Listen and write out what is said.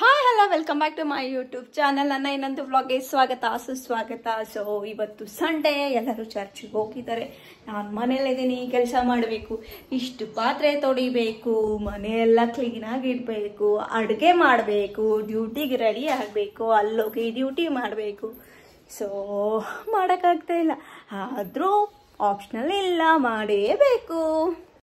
hi hello welcome back to my YouTube channel ನನ್ನ ಇನ್ನೊಂದು ವ್ಲಾಗ್ಗೆ ಸ್ವಾಗತ ಸುಸ್ವಾಗತ ಸೊ ಇವತ್ತು ಸಂಡೇ ಎಲ್ಲರೂ ಚರ್ಚಿಗೆ ಹೋಗಿದ್ದಾರೆ ನಾನು ಮನೇಲಿದ್ದೀನಿ ಕೆಲಸ ಮಾಡಬೇಕು ಇಷ್ಟು ಪಾತ್ರೆ ತೊಡಿಬೇಕು ಮನೆಯೆಲ್ಲ ಕ್ಲೀನಾಗಿಡಬೇಕು ಅಡುಗೆ ಮಾಡಬೇಕು ಡ್ಯೂಟಿಗೆ ರೆಡಿ ಆಗಬೇಕು ಅಲ್ಲೋಗಿ ಡ್ಯೂಟಿ ಮಾಡಬೇಕು ಸೊ ಮಾಡೋಕ್ಕಾಗ್ತಾ ಇಲ್ಲ ಆದರೂ ಆಪ್ಷನಲ್ ಇಲ್ಲ ಮಾಡೇಬೇಕು